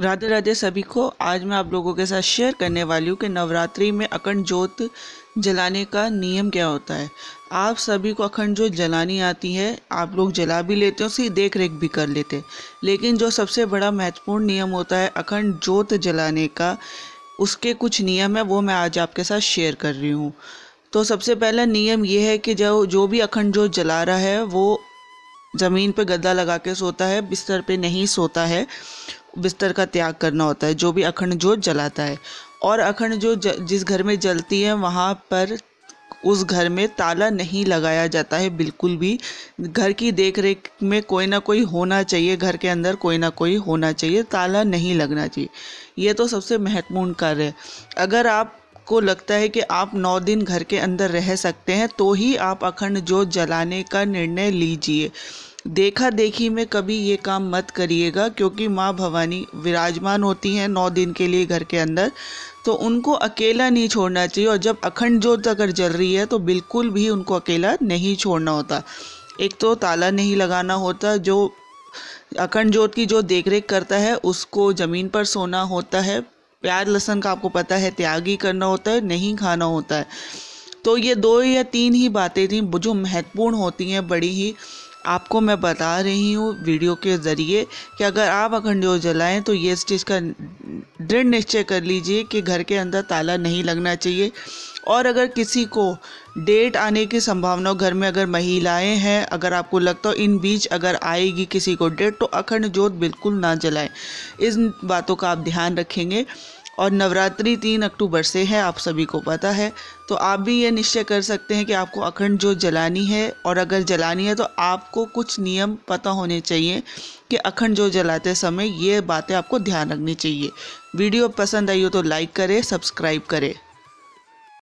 राधे राधे सभी को आज मैं आप लोगों के साथ शेयर करने वाली हूँ कि नवरात्रि में अखंड जोत जलाने का नियम क्या होता है आप सभी को अखंड जोत जलानी आती है आप लोग जला भी लेते हो उसकी देख रेख भी कर लेते लेकिन जो सबसे बड़ा महत्वपूर्ण नियम होता है अखंड जोत जलाने का उसके कुछ नियम है वो मैं आज आपके साथ शेयर कर रही हूँ तो सबसे पहला नियम ये है कि जो जो भी अखंड जोत जला रहा है वो ज़मीन पर गद्दा लगा के सोता है बिस्तर पर नहीं सोता है बिस्तर का त्याग करना होता है जो भी अखंड जोत जलाता है और अखंड जोत जिस घर में जलती है वहाँ पर उस घर में ताला नहीं लगाया जाता है बिल्कुल भी घर की देख रेख में कोई ना कोई होना चाहिए घर के अंदर कोई ना कोई होना चाहिए ताला नहीं लगना चाहिए यह तो सबसे महत्वपूर्ण कार्य है अगर आप को लगता है कि आप नौ दिन घर के अंदर रह सकते हैं तो ही आप अखंड जोत जलाने का निर्णय लीजिए देखा देखी में कभी ये काम मत करिएगा क्योंकि माँ भवानी विराजमान होती हैं नौ दिन के लिए घर के अंदर तो उनको अकेला नहीं छोड़ना चाहिए और जब अखंड जोत अगर जल रही है तो बिल्कुल भी उनको अकेला नहीं छोड़ना होता एक तो ताला नहीं लगाना होता जो अखंड जोत की जो देख रेख करता है उसको ज़मीन पर सोना होता है प्यार लहसन का आपको पता है त्याग ही करना होता है नहीं खाना होता है तो ये दो या तीन ही बातें थी जो महत्वपूर्ण होती हैं बड़ी ही आपको मैं बता रही हूँ वीडियो के ज़रिए कि अगर आप अखंड जोत जलाएं तो ये इस चीज़ का दृढ़ निश्चय कर लीजिए कि घर के अंदर ताला नहीं लगना चाहिए और अगर किसी को डेट आने की संभावना घर में अगर महिलाएं हैं अगर आपको लगता हो इन बीच अगर आएगी किसी को डेट तो अखंड जोत बिल्कुल ना जलाएं इस बातों का आप ध्यान रखेंगे और नवरात्रि तीन अक्टूबर से है आप सभी को पता है तो आप भी ये निश्चय कर सकते हैं कि आपको अखंड जो जलानी है और अगर जलानी है तो आपको कुछ नियम पता होने चाहिए कि अखंड जो जलाते समय ये बातें आपको ध्यान रखनी चाहिए वीडियो पसंद आई हो तो लाइक करें सब्सक्राइब करें